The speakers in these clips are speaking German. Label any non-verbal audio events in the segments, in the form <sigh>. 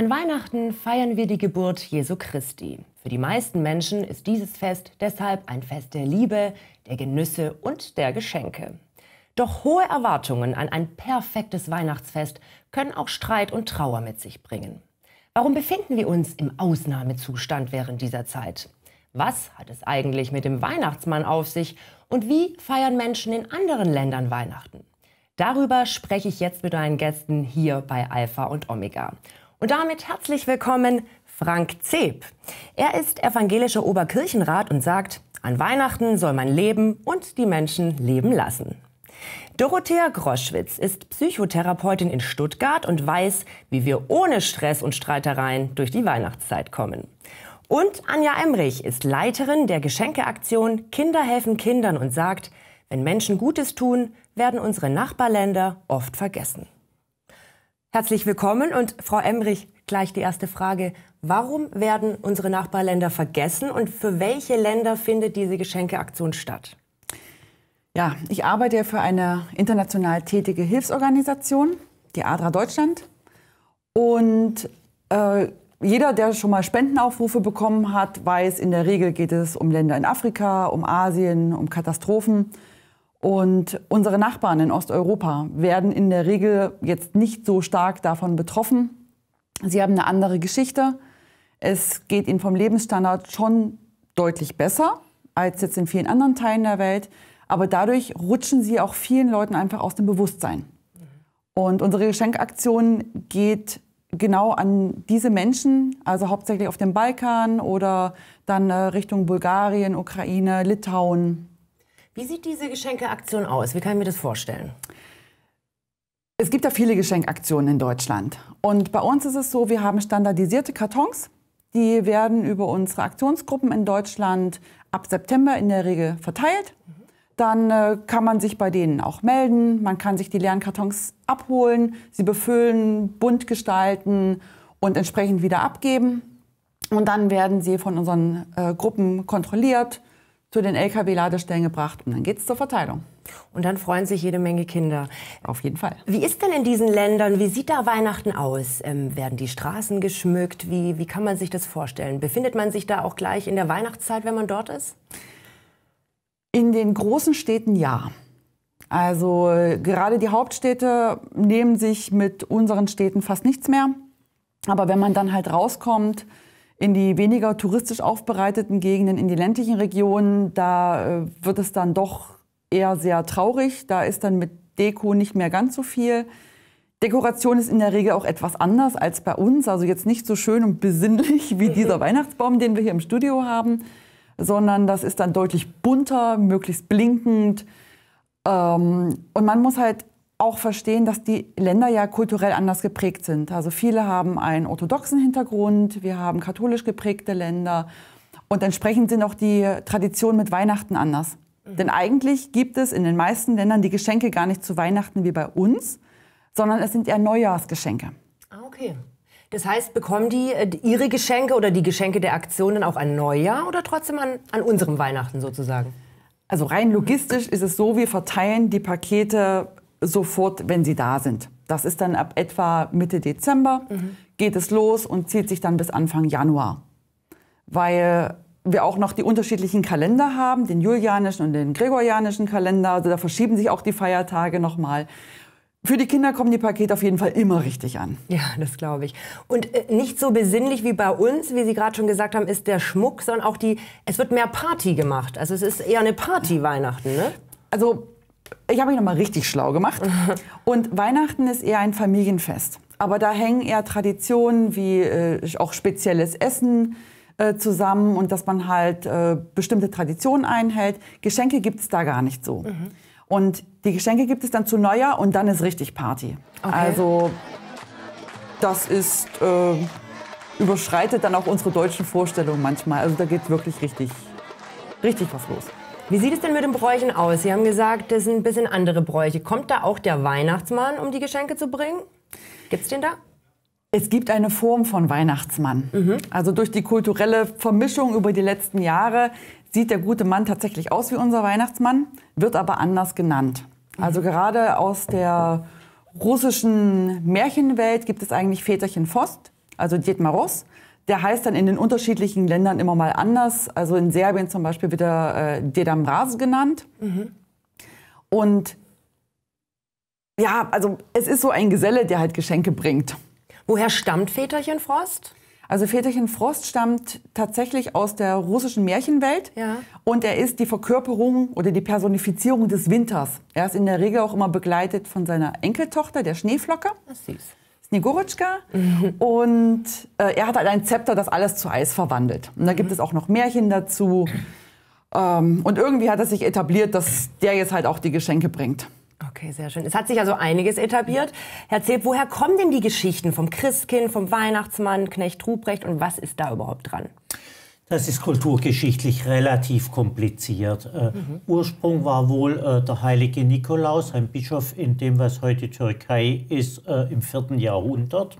An Weihnachten feiern wir die Geburt Jesu Christi. Für die meisten Menschen ist dieses Fest deshalb ein Fest der Liebe, der Genüsse und der Geschenke. Doch hohe Erwartungen an ein perfektes Weihnachtsfest können auch Streit und Trauer mit sich bringen. Warum befinden wir uns im Ausnahmezustand während dieser Zeit? Was hat es eigentlich mit dem Weihnachtsmann auf sich und wie feiern Menschen in anderen Ländern Weihnachten? Darüber spreche ich jetzt mit meinen Gästen hier bei Alpha und Omega. Und damit herzlich willkommen Frank Zeb. Er ist evangelischer Oberkirchenrat und sagt, an Weihnachten soll man leben und die Menschen leben lassen. Dorothea Groschwitz ist Psychotherapeutin in Stuttgart und weiß, wie wir ohne Stress und Streitereien durch die Weihnachtszeit kommen. Und Anja Emrich ist Leiterin der Geschenkeaktion Kinder helfen Kindern und sagt, wenn Menschen Gutes tun, werden unsere Nachbarländer oft vergessen. Herzlich willkommen und Frau Emrich, gleich die erste Frage. Warum werden unsere Nachbarländer vergessen und für welche Länder findet diese Geschenkeaktion statt? Ja, ich arbeite ja für eine international tätige Hilfsorganisation, die ADRA Deutschland. Und äh, jeder, der schon mal Spendenaufrufe bekommen hat, weiß, in der Regel geht es um Länder in Afrika, um Asien, um Katastrophen. Und unsere Nachbarn in Osteuropa werden in der Regel jetzt nicht so stark davon betroffen. Sie haben eine andere Geschichte. Es geht ihnen vom Lebensstandard schon deutlich besser als jetzt in vielen anderen Teilen der Welt. Aber dadurch rutschen sie auch vielen Leuten einfach aus dem Bewusstsein. Und unsere Geschenkaktion geht genau an diese Menschen, also hauptsächlich auf dem Balkan oder dann äh, Richtung Bulgarien, Ukraine, Litauen, wie sieht diese Geschenkeaktion aus? Wie kann ich mir das vorstellen? Es gibt ja viele Geschenkaktionen in Deutschland. Und bei uns ist es so, wir haben standardisierte Kartons. Die werden über unsere Aktionsgruppen in Deutschland ab September in der Regel verteilt. Dann äh, kann man sich bei denen auch melden. Man kann sich die Lernkartons abholen, sie befüllen, bunt gestalten und entsprechend wieder abgeben. Und dann werden sie von unseren äh, Gruppen kontrolliert zu den Lkw-Ladestellen gebracht und dann es zur Verteilung. Und dann freuen sich jede Menge Kinder. Auf jeden Fall. Wie ist denn in diesen Ländern, wie sieht da Weihnachten aus? Ähm, werden die Straßen geschmückt? Wie, wie kann man sich das vorstellen? Befindet man sich da auch gleich in der Weihnachtszeit, wenn man dort ist? In den großen Städten ja. Also gerade die Hauptstädte nehmen sich mit unseren Städten fast nichts mehr. Aber wenn man dann halt rauskommt, in die weniger touristisch aufbereiteten Gegenden, in die ländlichen Regionen, da äh, wird es dann doch eher sehr traurig. Da ist dann mit Deko nicht mehr ganz so viel. Dekoration ist in der Regel auch etwas anders als bei uns. Also jetzt nicht so schön und besinnlich wie <laughs> dieser Weihnachtsbaum, den wir hier im Studio haben, sondern das ist dann deutlich bunter, möglichst blinkend. Ähm, und man muss halt auch verstehen, dass die Länder ja kulturell anders geprägt sind. Also viele haben einen orthodoxen Hintergrund, wir haben katholisch geprägte Länder und entsprechend sind auch die Traditionen mit Weihnachten anders. Mhm. Denn eigentlich gibt es in den meisten Ländern die Geschenke gar nicht zu Weihnachten wie bei uns, sondern es sind eher Neujahrsgeschenke. Ah, okay. Das heißt, bekommen die äh, ihre Geschenke oder die Geschenke der Aktionen auch an Neujahr oder trotzdem an, an unserem Weihnachten sozusagen? Also rein logistisch ist es so, wir verteilen die Pakete sofort, wenn sie da sind. Das ist dann ab etwa Mitte Dezember, mhm. geht es los und zieht sich dann bis Anfang Januar. Weil wir auch noch die unterschiedlichen Kalender haben, den julianischen und den gregorianischen Kalender. Also da verschieben sich auch die Feiertage nochmal. Für die Kinder kommen die Pakete auf jeden Fall immer richtig an. Ja, das glaube ich. Und äh, nicht so besinnlich wie bei uns, wie Sie gerade schon gesagt haben, ist der Schmuck, sondern auch die, es wird mehr Party gemacht. Also es ist eher eine Party Weihnachten, ne? Also ich habe mich nochmal richtig schlau gemacht. <laughs> Und Weihnachten ist eher ein Familienfest. Aber da hängen eher Traditionen wie äh, auch spezielles Essen äh, zusammen und dass man halt äh, bestimmte Traditionen einhält. Geschenke gibt es da gar nicht so. Mhm. Und die Geschenke gibt es dann zu Neujahr und dann ist richtig Party. Okay. Also das ist, äh, überschreitet dann auch unsere deutschen Vorstellungen manchmal. Also da geht wirklich richtig, richtig was los. Wie sieht es denn mit den Bräuchen aus? Sie haben gesagt, das sind ein bisschen andere Bräuche. Kommt da auch der Weihnachtsmann, um die Geschenke zu bringen? Gibt es den da? Es gibt eine Form von Weihnachtsmann. Mhm. Also durch die kulturelle Vermischung über die letzten Jahre sieht der gute Mann tatsächlich aus wie unser Weihnachtsmann, wird aber anders genannt. Mhm. Also gerade aus der russischen Märchenwelt gibt es eigentlich Väterchen Fost, also Dietmar Russ. Der heißt dann in den unterschiedlichen Ländern immer mal anders. Also in Serbien zum Beispiel wird er äh, Dedam Raz genannt. Mhm. Und ja, also es ist so ein Geselle, der halt Geschenke bringt. Woher stammt Väterchen Frost? Also Väterchen Frost stammt tatsächlich aus der russischen Märchenwelt ja. und er ist die Verkörperung oder die Personifizierung des Winters. Er ist in der Regel auch immer begleitet von seiner Enkeltochter, der Schneeflocke. Das ist süß. Snigurutschka und äh, er hat halt ein Zepter, das alles zu Eis verwandelt. Und da gibt es auch noch Märchen dazu. Ähm, und irgendwie hat es sich etabliert, dass der jetzt halt auch die Geschenke bringt. Okay, sehr schön. Es hat sich also einiges etabliert. Herr Zeb, woher kommen denn die Geschichten vom Christkind, vom Weihnachtsmann, Knecht Ruprecht und was ist da überhaupt dran? Das ist kulturgeschichtlich relativ kompliziert. Äh, mhm. Ursprung war wohl äh, der heilige Nikolaus, ein Bischof in dem, was heute Türkei ist, äh, im 4. Jahrhundert.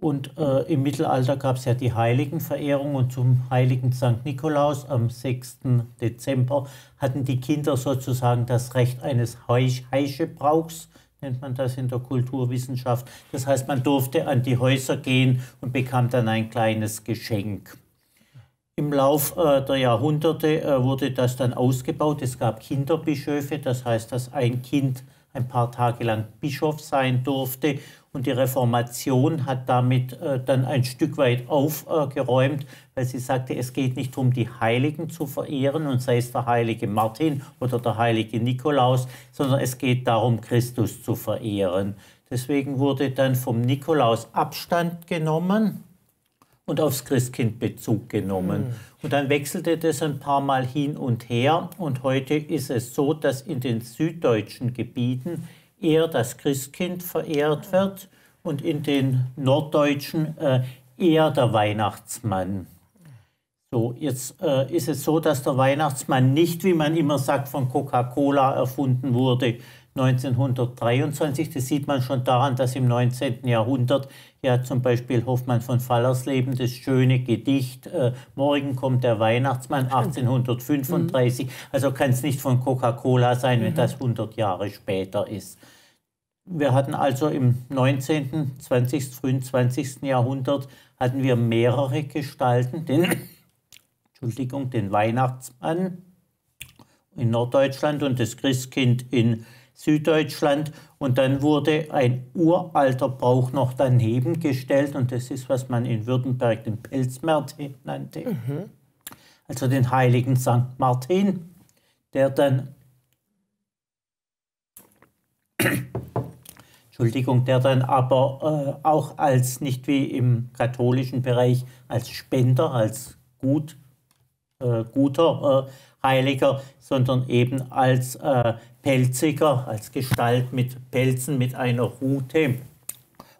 Und äh, im Mittelalter gab es ja die Heiligenverehrung und zum heiligen St. Nikolaus am 6. Dezember hatten die Kinder sozusagen das Recht eines Heischebrauchs, nennt man das in der Kulturwissenschaft. Das heißt, man durfte an die Häuser gehen und bekam dann ein kleines Geschenk. Im Lauf äh, der Jahrhunderte äh, wurde das dann ausgebaut. Es gab Kinderbischöfe, das heißt, dass ein Kind ein paar Tage lang Bischof sein durfte. Und die Reformation hat damit äh, dann ein Stück weit aufgeräumt, weil sie sagte, es geht nicht darum, die Heiligen zu verehren, und sei es der heilige Martin oder der heilige Nikolaus, sondern es geht darum, Christus zu verehren. Deswegen wurde dann vom Nikolaus Abstand genommen und aufs Christkind Bezug genommen. Mhm. Und dann wechselte das ein paar Mal hin und her. Und heute ist es so, dass in den süddeutschen Gebieten eher das Christkind verehrt wird und in den norddeutschen äh, eher der Weihnachtsmann. So, jetzt äh, ist es so, dass der Weihnachtsmann nicht, wie man immer sagt, von Coca-Cola erfunden wurde, 1923. Das sieht man schon daran, dass im 19. Jahrhundert ja zum Beispiel Hoffmann von Fallersleben das schöne Gedicht äh, Morgen kommt der Weihnachtsmann 1835. Mhm. Also kann es nicht von Coca-Cola sein, mhm. wenn das 100 Jahre später ist. Wir hatten also im 19., 20., frühen 20. Jahrhundert hatten wir mehrere Gestalten, den, <coughs> Entschuldigung, den Weihnachtsmann in Norddeutschland und das Christkind in Süddeutschland. Und dann wurde ein uralter Brauch noch daneben gestellt und das ist, was man in Württemberg den Pelzmärtin nannte. Mhm. Also den heiligen Sankt Martin, der dann, <coughs> Entschuldigung, der dann aber äh, auch als, nicht wie im katholischen Bereich, als Spender, als Gut, äh, Guter, äh, Heiliger, sondern eben als äh, Pelziger, als Gestalt mit Pelzen, mit einer Rute.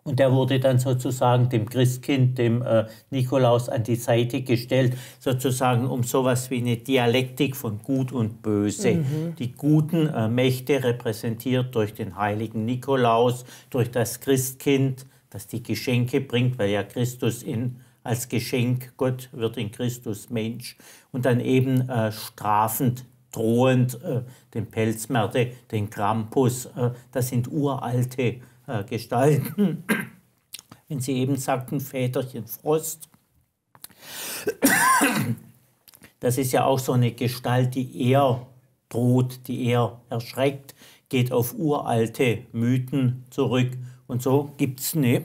Und der wurde dann sozusagen dem Christkind, dem äh, Nikolaus an die Seite gestellt, sozusagen um sowas wie eine Dialektik von Gut und Böse. Mhm. Die guten äh, Mächte repräsentiert durch den heiligen Nikolaus, durch das Christkind, das die Geschenke bringt, weil ja Christus in als Geschenk. Gott wird in Christus Mensch und dann eben äh, strafend, drohend, äh, den Pelzmärte, den Krampus. Äh, das sind uralte äh, Gestalten. <clears throat> Wenn Sie eben sagten, Väterchen Frost. <clears throat> Das ist ja auch so eine Gestalt, die eher droht, die eher erschreckt, geht auf uralte Mythen zurück. Und so gibt es eine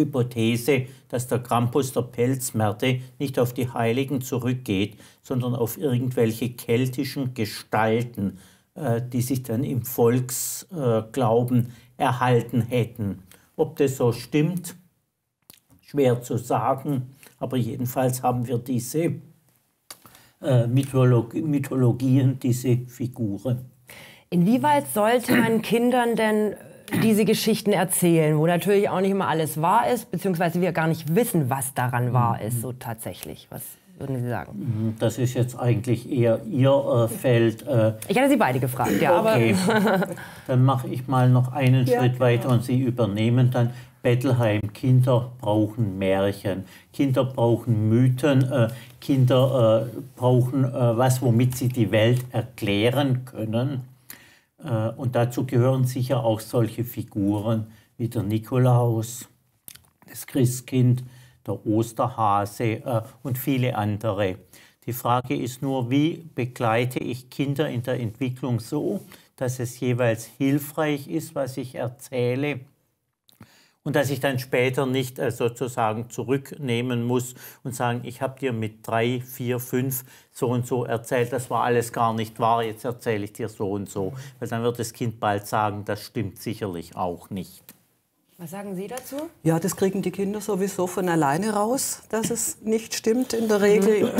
Hypothese, dass der Krampus der Pelzmärte nicht auf die Heiligen zurückgeht, sondern auf irgendwelche keltischen Gestalten, äh, die sich dann im Volksglauben äh, erhalten hätten. Ob das so stimmt, schwer zu sagen, aber jedenfalls haben wir diese äh, Mythologien, diese Figuren. Inwieweit sollte man Kindern denn diese Geschichten erzählen, wo natürlich auch nicht immer alles wahr ist, beziehungsweise wir gar nicht wissen, was daran wahr ist, so tatsächlich. Was würden Sie sagen? Mhm, das ist jetzt eigentlich eher Ihr äh, Feld. Äh ich hatte Sie beide gefragt, ja. Okay. Aber <laughs> dann mache ich mal noch einen ja, Schritt weiter genau. und Sie übernehmen dann. Bettelheim, Kinder brauchen Märchen, Kinder brauchen Mythen, äh, Kinder äh, brauchen äh, was, womit sie die Welt erklären können. Äh, und dazu gehören sicher auch solche Figuren wie der Nikolaus, das Christkind, der Osterhase äh, und viele andere. Die Frage ist nur, wie begleite ich Kinder in der Entwicklung so, dass es jeweils hilfreich ist, was ich erzähle und dass ich dann später nicht äh, sozusagen zurücknehmen muss und sagen, ich habe dir mit drei, vier, fünf so und so erzählt, das war alles gar nicht wahr, jetzt erzähle ich dir so und so. Weil dann wird das Kind bald sagen, das stimmt sicherlich auch nicht. Was sagen Sie dazu? Ja, das kriegen die Kinder sowieso von alleine raus, dass es nicht stimmt in der Regel.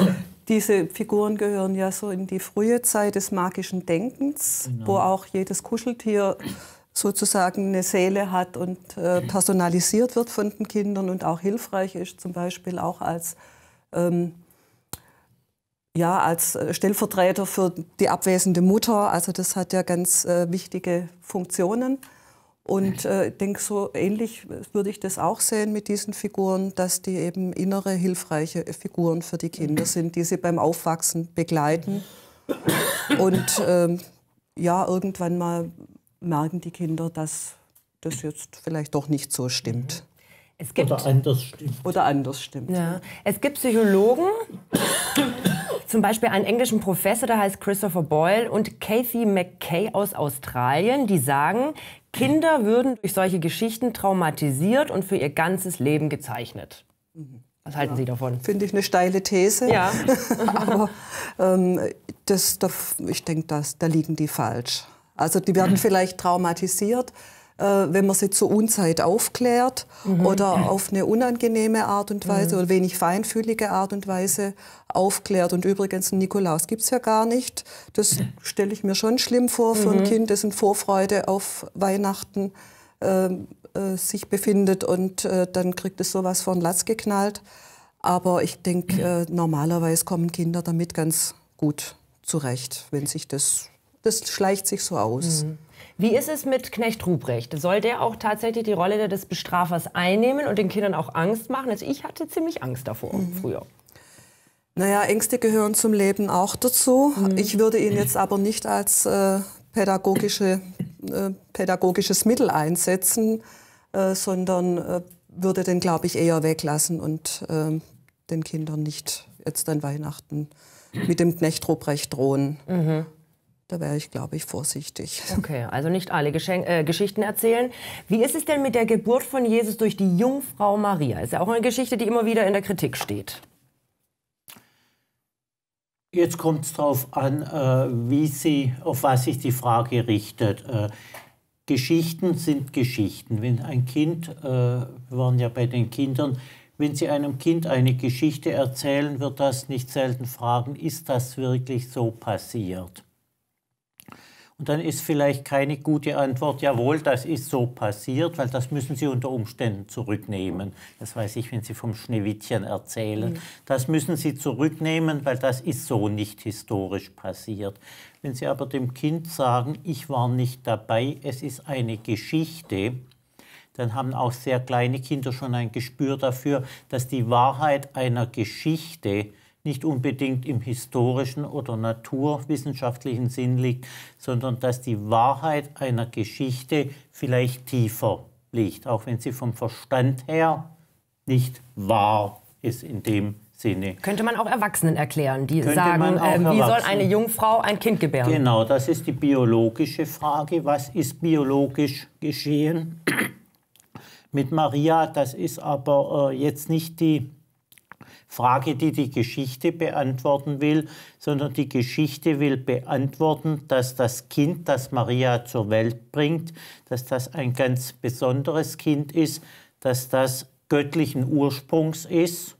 <laughs> diese Figuren gehören ja so in die frühe Zeit des magischen Denkens, genau. wo auch jedes Kuscheltier sozusagen eine Seele hat und äh, personalisiert wird von den Kindern und auch hilfreich ist, zum Beispiel auch als, ähm, ja, als äh, Stellvertreter für die abwesende Mutter. Also das hat ja ganz äh, wichtige Funktionen. Und äh, ich denke, so ähnlich würde ich das auch sehen mit diesen Figuren, dass die eben innere, hilfreiche Figuren für die Kinder sind, die sie beim Aufwachsen begleiten mhm. und ähm, ja, irgendwann mal merken die Kinder, dass das jetzt vielleicht doch nicht so stimmt. Gibt, oder anders stimmt. Oder anders stimmt. Ja. Es gibt Psychologen, zum Beispiel einen englischen Professor, der heißt Christopher Boyle und Kathy McKay aus Australien, die sagen, Kinder würden durch solche Geschichten traumatisiert und für ihr ganzes Leben gezeichnet. Was mhm. halten ja. Sie davon? Finde ich eine steile These. Ja. <laughs> Aber ähm, das, da, ich denke, da liegen die falsch. Also die werden vielleicht traumatisiert, äh, wenn man sie zur Unzeit aufklärt mhm. oder auf eine unangenehme Art und Weise mhm. oder wenig feinfühlige Art und Weise aufklärt. Und übrigens, einen Nikolaus gibt es ja gar nicht. Das stelle ich mir schon schlimm vor für mhm. ein Kind, dessen Vorfreude auf Weihnachten ähm, äh, sich befindet und äh, dann kriegt es sowas von Latz geknallt. Aber ich denke, äh, normalerweise kommen Kinder damit ganz gut zurecht, wenn sich das das schleicht sich so aus. Mhm. Wie ist es mit Knecht Ruprecht? Soll der auch tatsächlich die Rolle des Bestrafers einnehmen und den Kindern auch Angst machen? Also ich hatte ziemlich Angst davor mhm. früher. Naja, Ängste gehören zum Leben auch dazu. Mhm. Ich würde ihn jetzt aber nicht als äh, pädagogische, äh, pädagogisches Mittel einsetzen, äh, sondern äh, würde den, glaube ich, eher weglassen und ähm, den Kindern nicht jetzt an Weihnachten mit dem Knecht Ruprecht drohen. Mhm. Da wäre ich, glaube ich, vorsichtig. <laughs> Okay, also nicht alle Geschenk äh, Geschichten erzählen. Wie ist es denn mit der Geburt von Jesus durch die Jungfrau Maria? Ist ja auch eine Geschichte, die immer wieder in der Kritik steht. Jetzt kommt es darauf an, äh, wie sie, auf was sich die Frage richtet. Äh, Geschichten sind Geschichten. Wenn ein Kind, äh, wir waren ja bei den Kindern, wenn Sie einem Kind eine Geschichte erzählen, wird das nicht selten fragen, ist das wirklich so passiert? Und dann ist vielleicht keine gute Antwort, jawohl, das ist so passiert, weil das müssen Sie unter Umständen zurücknehmen. Das weiß ich, wenn Sie vom Schneewittchen erzählen. Mhm. Das müssen Sie zurücknehmen, weil das ist so nicht historisch passiert. Wenn Sie aber dem Kind sagen, ich war nicht dabei, es ist eine Geschichte, dann haben auch sehr kleine Kinder schon ein Gespür dafür, dass die Wahrheit einer Geschichte nicht unbedingt im historischen oder naturwissenschaftlichen Sinn liegt, sondern dass die Wahrheit einer Geschichte vielleicht tiefer liegt, auch wenn sie vom Verstand her nicht wahr ist in dem Sinne. Könnte man auch Erwachsenen erklären, die Könnte sagen, äh, wie soll eine Jungfrau ein Kind gebären? Genau, das ist die biologische Frage. Was ist biologisch geschehen <clears throat> mit Maria? Das ist aber äh, jetzt nicht die Frage, die die Geschichte beantworten will, sondern die Geschichte will beantworten, dass das Kind, das Maria zur Welt bringt, dass das ein ganz besonderes Kind ist, dass das göttlichen Ursprungs ist.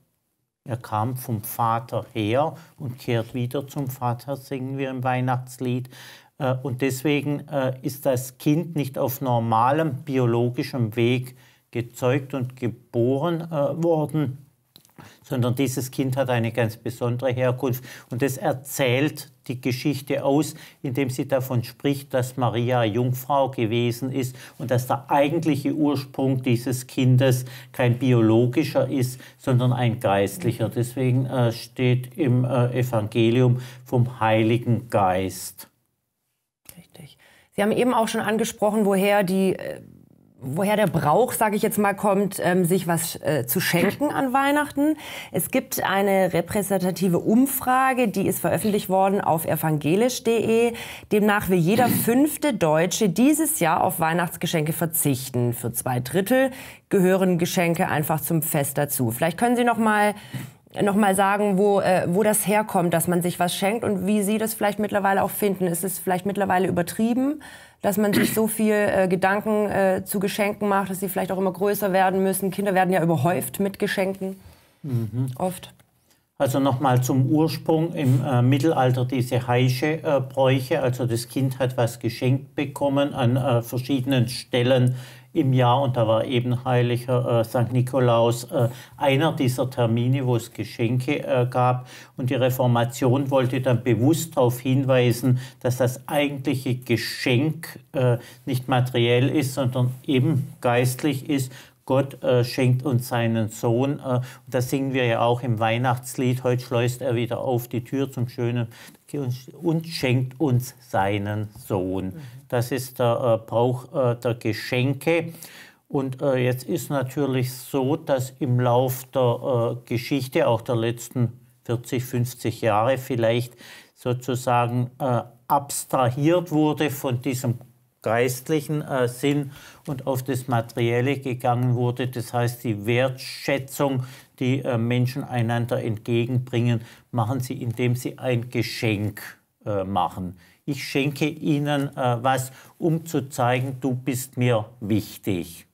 Er kam vom Vater her und kehrt wieder zum Vater, singen wir im Weihnachtslied. Äh, und deswegen äh, ist das Kind nicht auf normalem biologischem Weg gezeugt und geboren äh, worden, sondern dieses Kind hat eine ganz besondere Herkunft und das erzählt die Geschichte aus, indem sie davon spricht, dass Maria Jungfrau gewesen ist und dass der eigentliche Ursprung dieses Kindes kein biologischer ist, sondern ein geistlicher. Deswegen äh, steht im äh, Evangelium vom Heiligen Geist. Richtig. Sie haben eben auch schon angesprochen, woher die äh woher der Brauch, sage ich jetzt mal, kommt, ähm, sich was äh, zu schenken an Weihnachten. Es gibt eine repräsentative Umfrage, die ist veröffentlicht worden auf evangelisch.de. Demnach will jeder fünfte Deutsche dieses Jahr auf Weihnachtsgeschenke verzichten. Für zwei Drittel gehören Geschenke einfach zum Fest dazu. Vielleicht können Sie noch mal nochmal sagen, wo, äh, wo das herkommt, dass man sich was schenkt und wie Sie das vielleicht mittlerweile auch finden. Ist es vielleicht mittlerweile übertrieben, dass man sich so viel äh, Gedanken äh, zu Geschenken macht, dass sie vielleicht auch immer größer werden müssen? Kinder werden ja überhäuft mit Geschenken, mhm. oft. Also nochmal zum Ursprung im äh, Mittelalter diese heische äh, Bräuche. Also das Kind hat was geschenkt bekommen an äh, verschiedenen Stellen im Jahr und da war eben heiliger äh, St. Nikolaus äh, einer dieser Termine, wo es Geschenke äh, gab und die Reformation wollte dann bewusst darauf hinweisen, dass das eigentliche Geschenk äh, nicht materiell ist, sondern eben geistlich ist Gott äh, schenkt uns seinen Sohn. Äh, das singen wir ja auch im Weihnachtslied. Heute schleust er wieder auf die Tür zum Schönen und schenkt uns seinen Sohn. Das ist der äh, Brauch äh, der Geschenke. Und äh, jetzt ist natürlich so, dass im Lauf der äh, Geschichte, auch der letzten 40, 50 Jahre vielleicht, sozusagen abstrahiert wurde von diesem geistlichen äh, Sinn und auf das Materielle gegangen wurde. Das heißt, die Wertschätzung, die äh, Menschen einander entgegenbringen, machen sie, indem sie ein Geschenk äh, machen. Ich schenke ihnen äh, was, um zu zeigen, du bist mir wichtig.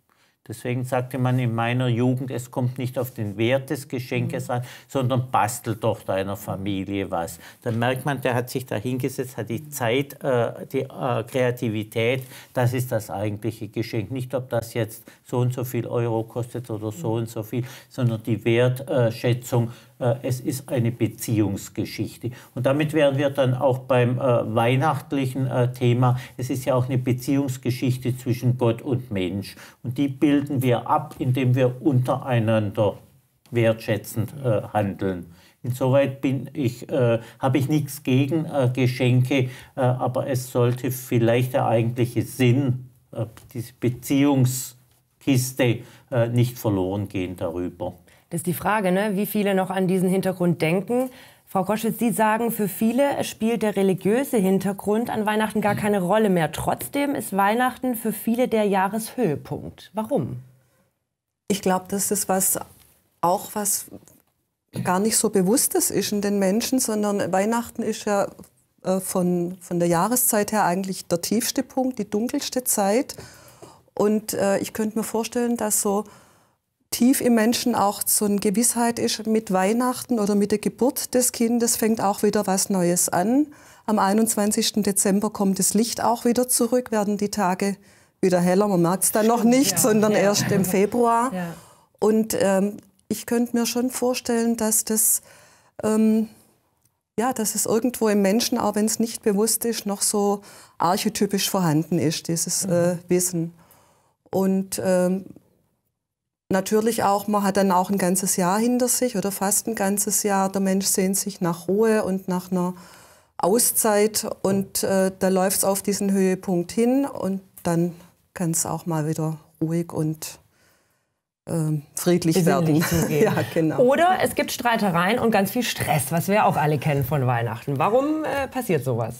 Deswegen sagte man in meiner Jugend, es kommt nicht auf den Wert des Geschenkes mhm. an, sondern bastelt doch deiner Familie was. Dann merkt man, der hat sich da hingesetzt, hat die Zeit, äh, die äh, Kreativität, das ist das eigentliche Geschenk. Nicht, ob das jetzt so und so viel Euro kostet oder so mhm. und so viel, sondern die Wertschätzung äh, es ist eine Beziehungsgeschichte. Und damit wären wir dann auch beim äh, weihnachtlichen äh, Thema. Es ist ja auch eine Beziehungsgeschichte zwischen Gott und Mensch. Und die bilden wir ab, indem wir untereinander wertschätzend äh, handeln. Insoweit ich, äh, habe ich nichts gegen äh, Geschenke, aber es sollte vielleicht der eigentliche Sinn, diese Beziehungskiste, nicht verloren gehen darüber. Das ist die Frage, ne? wie viele noch an diesen Hintergrund denken. Frau Koschitz, Sie sagen, für viele spielt der religiöse Hintergrund an Weihnachten gar keine Rolle mehr. Trotzdem ist Weihnachten für viele der Jahreshöhepunkt. Warum? Ich glaube, das ist was, auch was gar nicht so Bewusstes ist in den Menschen, sondern Weihnachten ist ja äh, von, von der Jahreszeit her eigentlich der tiefste Punkt, die dunkelste Zeit. Und äh, ich könnte mir vorstellen, dass so tief im Menschen auch so eine Gewissheit ist, mit Weihnachten oder mit der Geburt des Kindes fängt auch wieder was Neues an. Am 21. Dezember kommt das Licht auch wieder zurück, werden die Tage wieder heller. Man merkt es dann Stimmt, noch nicht, ja, sondern ja. erst im Februar. Ja. Und ähm, ich könnte mir schon vorstellen, dass das, ähm, ja, dass es irgendwo im Menschen, auch wenn es nicht bewusst ist, noch so archetypisch vorhanden ist, dieses äh, mhm. Wissen. Und ähm, Natürlich auch, man hat dann auch ein ganzes Jahr hinter sich oder fast ein ganzes Jahr. Der Mensch sehnt sich nach Ruhe und nach einer Auszeit und äh, da läuft es auf diesen Höhepunkt hin und dann kann es auch mal wieder ruhig und ähm, friedlich werden. <laughs> ja, genau. Oder es gibt Streitereien und ganz viel Stress, was wir auch alle kennen von Weihnachten. Warum äh, passiert sowas?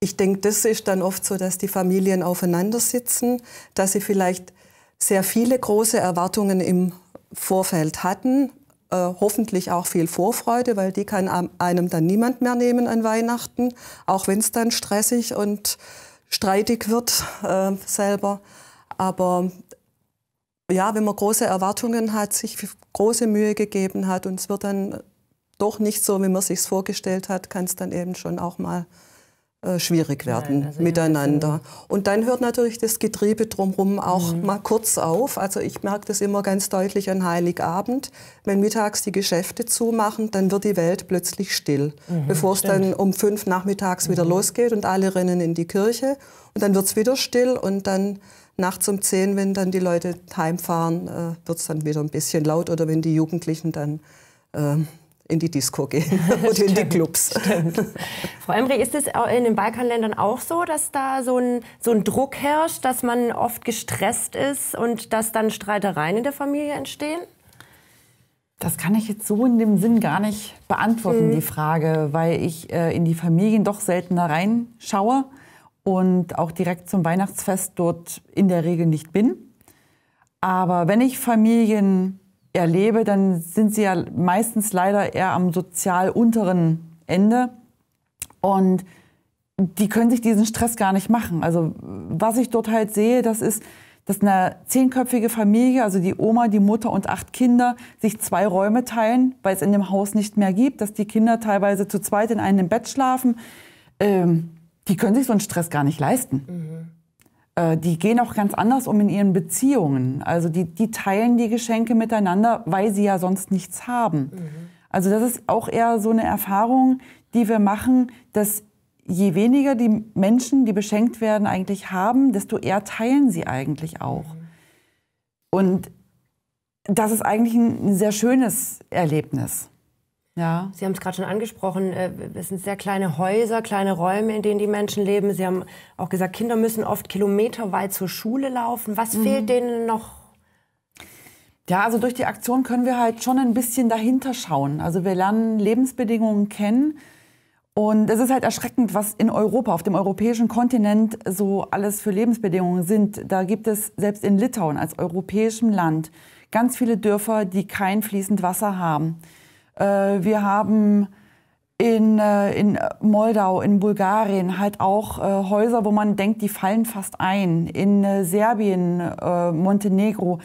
Ich denke, das ist dann oft so, dass die Familien aufeinander sitzen, dass sie vielleicht sehr viele große Erwartungen im Vorfeld hatten. Äh, hoffentlich auch viel Vorfreude, weil die kann einem dann niemand mehr nehmen an Weihnachten, auch wenn es dann stressig und streitig wird äh, selber. Aber ja, wenn man große Erwartungen hat, sich große Mühe gegeben hat und es wird dann doch nicht so, wie man es sich vorgestellt hat, kann es dann eben schon auch mal äh, schwierig werden Nein, also miteinander. Also und dann hört natürlich das Getriebe drumherum auch mhm. mal kurz auf. Also ich merke das immer ganz deutlich an Heiligabend. Wenn mittags die Geschäfte zumachen, dann wird die Welt plötzlich still. Mhm, Bevor es dann um fünf nachmittags mhm. wieder losgeht und alle rennen in die Kirche. Und dann wird es wieder still und dann nachts um zehn, wenn dann die Leute heimfahren, äh, wird es dann wieder ein bisschen laut oder wenn die Jugendlichen dann... Äh, in die Disco gehen <laughs> und in die Clubs. Frau Emre, ist es in den Balkanländern auch so, dass da so ein, so ein Druck herrscht, dass man oft gestresst ist und dass dann Streitereien in der Familie entstehen? Das kann ich jetzt so in dem Sinn gar nicht beantworten, mhm. die Frage, weil ich äh, in die Familien doch seltener reinschaue und auch direkt zum Weihnachtsfest dort in der Regel nicht bin. Aber wenn ich Familien erlebe, dann sind sie ja meistens leider eher am sozial unteren Ende. Und die können sich diesen Stress gar nicht machen. Also was ich dort halt sehe, das ist, dass eine zehnköpfige Familie, also die Oma, die Mutter und acht Kinder, sich zwei Räume teilen, weil es in dem Haus nicht mehr gibt, dass die Kinder teilweise zu zweit in einem Bett schlafen. Ähm, die können sich so einen Stress gar nicht leisten. Mhm. Äh, die gehen auch ganz anders um in ihren Beziehungen. Also die, die teilen die Geschenke miteinander, weil sie ja sonst nichts haben. Mhm. Also das ist auch eher so eine Erfahrung, die wir machen, dass je weniger die Menschen, die beschenkt werden, eigentlich haben, desto eher teilen sie eigentlich auch. Mhm. Und das ist eigentlich ein sehr schönes Erlebnis. Ja. Sie haben es gerade schon angesprochen, äh, es sind sehr kleine Häuser, kleine Räume, in denen die Menschen leben. Sie haben auch gesagt, Kinder müssen oft kilometerweit zur Schule laufen. Was mhm. fehlt denen noch ja, also durch die Aktion können wir halt schon ein bisschen dahinter schauen. Also wir lernen Lebensbedingungen kennen. Und es ist halt erschreckend, was in Europa, auf dem europäischen Kontinent so alles für Lebensbedingungen sind. Da gibt es selbst in Litauen als europäischem Land ganz viele Dörfer, die kein fließend Wasser haben. Äh, wir haben in, äh, in Moldau, in Bulgarien halt auch äh, Häuser, wo man denkt, die fallen fast ein. In äh, Serbien, äh, Montenegro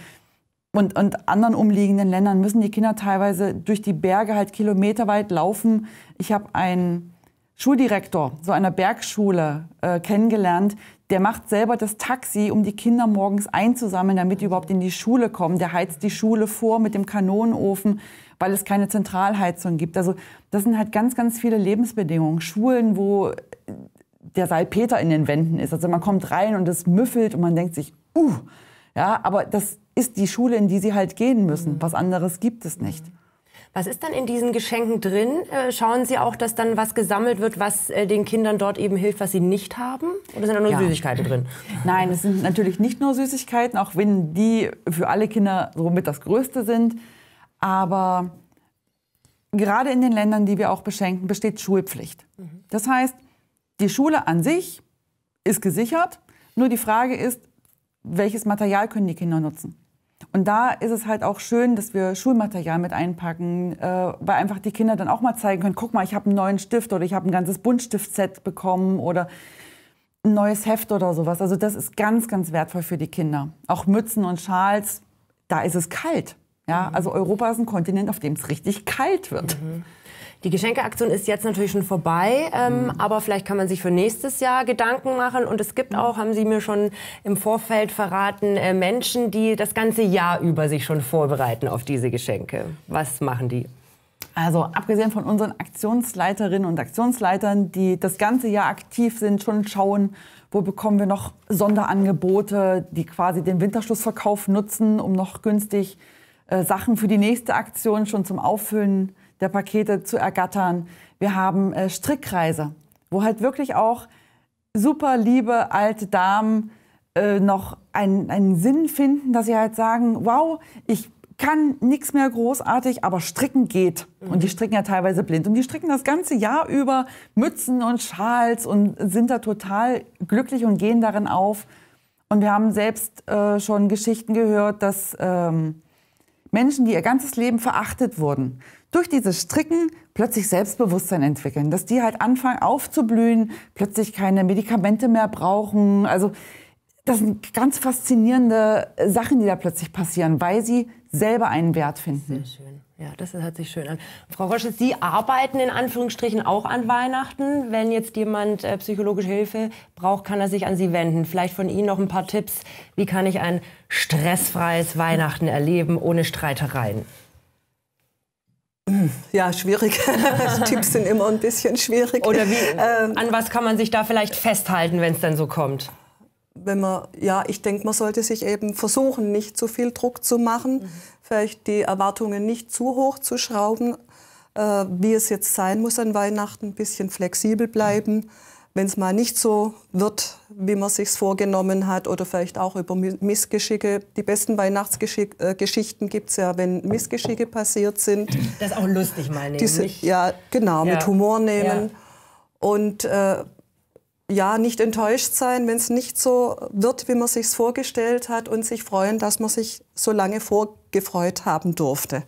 und, und anderen umliegenden Ländern müssen die Kinder teilweise durch die Berge halt kilometerweit laufen. Ich habe einen Schuldirektor so einer Bergschule äh, kennengelernt, der macht selber das Taxi, um die Kinder morgens einzusammeln, damit die überhaupt in die Schule kommen. Der heizt die Schule vor mit dem Kanonenofen weil es keine Zentralheizung gibt. Also das sind halt ganz, ganz viele Lebensbedingungen. Schulen, wo der Salpeter in den Wänden ist. Also man kommt rein und es müffelt und man denkt sich, uh, ja, aber das ist die Schule, in die sie halt gehen müssen. Mhm. Was anderes gibt es nicht. Was ist dann in diesen Geschenken drin? Äh, schauen Sie auch, dass dann was gesammelt wird, was äh, den Kindern dort eben hilft, was sie nicht haben? Oder sind da nur ja. Süßigkeiten drin? Nein, es sind natürlich nicht nur Süßigkeiten, auch wenn die für alle Kinder somit das Größte sind. Aber gerade in den Ländern, die wir auch beschenken, besteht Schulpflicht. Das heißt, die Schule an sich ist gesichert. Nur die Frage ist, welches Material können die Kinder nutzen? Und da ist es halt auch schön, dass wir Schulmaterial mit einpacken, äh, weil einfach die Kinder dann auch mal zeigen können, guck mal, ich habe einen neuen Stift oder ich habe ein ganzes Buntstiftset bekommen oder ein neues Heft oder sowas. Also das ist ganz, ganz wertvoll für die Kinder. Auch Mützen und Schals, da ist es kalt. Ja, also Europa ist ein Kontinent, auf dem es richtig kalt wird. Mhm. Die Geschenkeaktion ist jetzt natürlich schon vorbei, ähm, mhm. aber vielleicht kann man sich für nächstes Jahr Gedanken machen. Und es gibt mhm. auch, haben Sie mir schon im Vorfeld verraten, äh, Menschen, die das ganze Jahr über sich schon vorbereiten auf diese Geschenke. Was machen die? Also abgesehen von unseren Aktionsleiterinnen und Aktionsleitern, die das ganze Jahr aktiv sind, schon schauen, wo bekommen wir noch Sonderangebote, die quasi den Winterschlussverkauf nutzen, um noch günstig äh, äh, Sachen für die nächste Aktion schon zum Auffüllen der Pakete zu ergattern. Wir haben äh, Strickkreise, wo halt wirklich auch super liebe alte Damen äh, noch einen, einen Sinn finden, dass sie halt sagen, wow, ich kann nichts mehr großartig, aber stricken geht. Mhm. Und die stricken ja teilweise blind. Und die stricken das ganze Jahr über Mützen und Schals und sind da total glücklich und gehen darin auf. Und wir haben selbst äh, schon Geschichten gehört, dass ähm, Menschen, die ihr ganzes Leben verachtet wurden, durch dieses Stricken plötzlich Selbstbewusstsein entwickeln, dass die halt anfangen aufzublühen, plötzlich keine Medikamente mehr brauchen. Also das sind ganz faszinierende Sachen, die da plötzlich passieren, weil sie selber einen Wert finden. Sehr schön. Ja, das hört sich schön an. Frau Rosches, Sie arbeiten in Anführungsstrichen auch an Weihnachten. Wenn jetzt jemand äh, psychologische Hilfe braucht, kann er sich an Sie wenden. Vielleicht von Ihnen noch ein paar Tipps. Wie kann ich ein stressfreies Weihnachten erleben ohne Streitereien? Ja, schwierig. <laughs> Tipps sind immer ein bisschen schwierig. Oder wie, ähm, an was kann man sich da vielleicht festhalten, wenn es dann so kommt? wenn man, ja, ich denke, man sollte sich eben versuchen, nicht zu viel Druck zu machen, mhm. vielleicht die Erwartungen nicht zu hoch zu schrauben, äh, wie es jetzt sein muss an Weihnachten, ein bisschen flexibel bleiben. Mhm. Wenn es mal nicht so wird, wie man sich vorgenommen hat, oder vielleicht auch über Missgeschicke. Die besten Weihnachtsgeschichten äh, gibt es ja, wenn Missgeschicke passiert sind. Das auch lustig mal nehmen. Diese, ja, genau, ja. mit Humor nehmen. Ja. Und äh, ja, nicht enttäuscht sein, wenn es nicht so wird, wie man sich vorgestellt hat und sich freuen, dass man sich so lange vorgefreut haben durfte.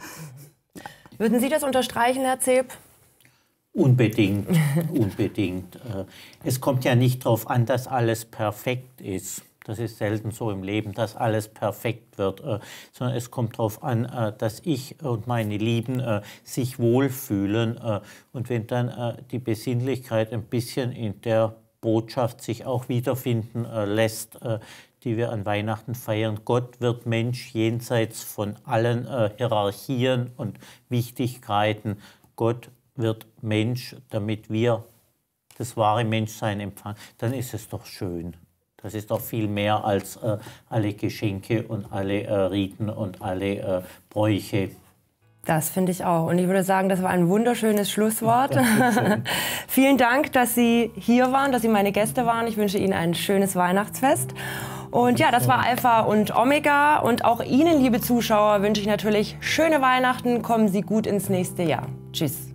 Würden Sie das unterstreichen, Herr Zeb? Unbedingt, <laughs> unbedingt. Äh, es kommt ja nicht darauf an, dass alles perfekt ist. Das ist selten so im Leben, dass alles perfekt wird, äh, sondern es kommt darauf an, äh, dass ich und meine Lieben sich wohlfühlen. und wenn dann die Besinnlichkeit ein bisschen in der Botschaft sich auch wiederfinden äh, lässt, äh, die wir an Weihnachten feiern. Gott wird Mensch jenseits von allen äh, Hierarchien und Wichtigkeiten. Gott wird Mensch, damit wir das wahre Menschsein empfangen. Dann ist es doch schön. Das ist doch viel mehr als alle Geschenke und alle Riten und alle Bräuche. Das finde ich auch. Und ich würde sagen, das war ein wunderschönes Schlusswort. Ja, <laughs> Vielen Dank, dass Sie hier waren, dass Sie meine Gäste waren. Ich wünsche Ihnen ein schönes Weihnachtsfest. Und ja, das war Alpha und Omega. Und auch Ihnen, liebe Zuschauer, wünsche ich natürlich schöne Weihnachten. Kommen Sie gut ins nächste Jahr. Tschüss.